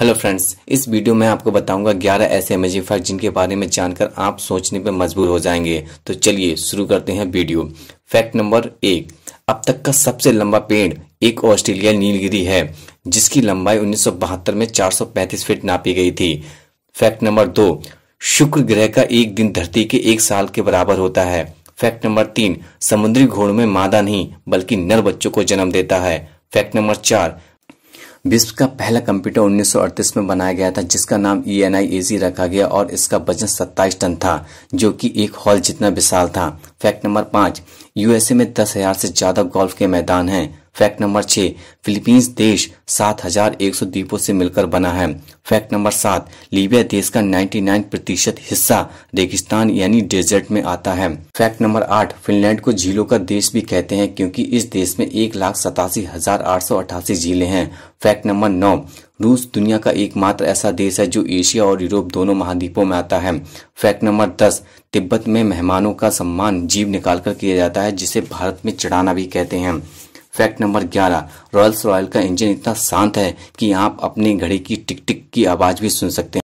hello friends इस video में आपको बताऊंगा 11 ऐसे इमेज फैक्ट जिनके बारे में जानकर आप सोचने पर मजबूर हो जाएंगे तो चलिए शुरू करते हैं वीडियो फैक्ट नंबर एक अब तक का सबसे लंबा पेड़ एक ऑस्ट्रेलियाई नीलगिरी है जिसकी लंबाई उन्नीस में 435 फीट नापी गई थी फैक्ट नंबर दो शुक्र ग्रह का एक दिन धरती के एक साल के बराबर होता है फैक्ट नंबर तीन समुद्री घोड़ में मादा नहीं बल्कि नर बच्चों को जन्म देता है फैक्ट नंबर चार विश्व का पहला कंप्यूटर 1938 में बनाया गया था जिसका नाम ई एन आई रखा गया और इसका वजन 27 टन था जो कि एक हॉल जितना विशाल था फैक्ट नंबर पाँच यूएसए में दस हजार से ज्यादा गोल्फ के मैदान हैं फैक्ट नंबर छह फिलीपींस देश 7,100 द्वीपों से मिलकर बना है फैक्ट नंबर सात लीबिया देश का 99 प्रतिशत हिस्सा रेगिस्तान यानी डेजर्ट में आता है फैक्ट नंबर आठ फिनलैंड को झीलों का देश भी कहते हैं क्योंकि इस देश में एक लाख सतासी हजार आठ सौ अठासी झीले हैं फैक्ट नंबर नौ रूस दुनिया का एकमात्र ऐसा देश है जो एशिया और यूरोप दोनों महाद्वीपों में आता है फैक्ट नंबर दस तिब्बत में मेहमानों का सम्मान जीव निकालकर किया जाता है जिसे भारत में चढ़ाना भी कहते हैं फैक्ट नंबर 11 रॉयल्स रॉयल का इंजन इतना शांत है कि आप अपनी घड़ी की टिक टिक की आवाज भी सुन सकते हैं